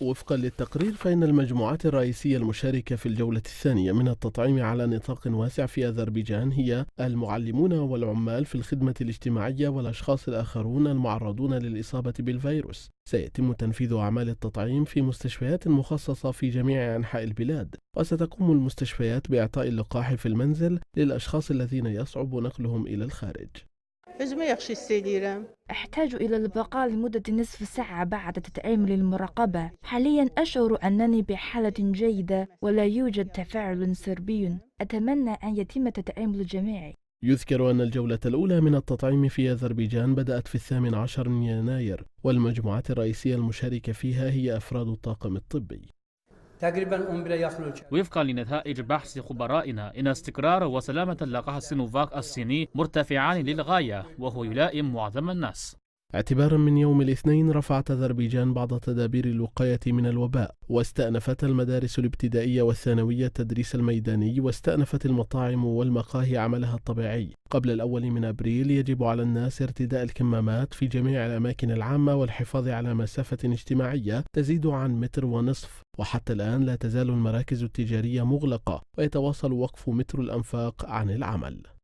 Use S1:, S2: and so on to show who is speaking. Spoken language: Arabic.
S1: وفقا للتقرير فإن المجموعات الرئيسية المشاركة في الجولة الثانية من التطعيم على نطاق واسع في أذربيجان هي المعلمون والعمال في الخدمة الاجتماعية والأشخاص الآخرون المعرضون للإصابة بالفيروس سيتم تنفيذ أعمال التطعيم في مستشفيات مخصصة في جميع أنحاء البلاد وستقوم المستشفيات بإعطاء اللقاح في المنزل للأشخاص الذين يصعب نقلهم إلى الخارج
S2: أحتاج إلى البقاء لمدة نصف ساعة بعد تطعيم المراقبة حاليا أشعر أنني بحالة جيدة ولا يوجد تفاعل سلبي أتمنى أن يتم تطعيم جميعي
S1: يذكر أن الجولة الأولى من التطعيم في أذربيجان بدأت في الثامن عشر من يناير والمجموعات الرئيسية المشاركة فيها هي أفراد الطاقم الطبي
S3: تقريبا قنبلة يخرج وفقا لنتائج بحث خبرائنا إن استقرار وسلامة اللقاح السينوفاك الصيني مرتفعان للغاية وهو يلائم معظم الناس
S1: اعتبارا من يوم الاثنين رفعت أذربيجان بعض تدابير الوقاية من الوباء واستأنفت المدارس الابتدائية والثانوية التدريس الميداني واستأنفت المطاعم والمقاهي عملها الطبيعي قبل الأول من أبريل يجب على الناس ارتداء الكمامات في جميع الأماكن العامة والحفاظ على مسافة اجتماعية تزيد عن متر ونصف وحتى الآن لا تزال المراكز التجارية مغلقة ويتواصل وقف متر الأنفاق عن العمل